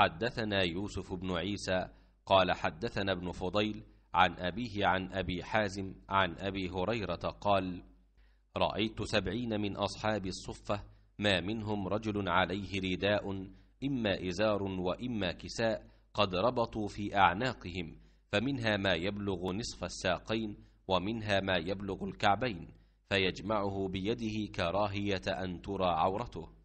حدثنا يوسف بن عيسى قال حدثنا ابن فضيل عن أبيه عن أبي حازم عن أبي هريرة قال رأيت سبعين من أصحاب الصفة ما منهم رجل عليه رداء إما إزار وإما كساء قد ربطوا في أعناقهم فمنها ما يبلغ نصف الساقين ومنها ما يبلغ الكعبين فيجمعه بيده كراهية أن ترى عورته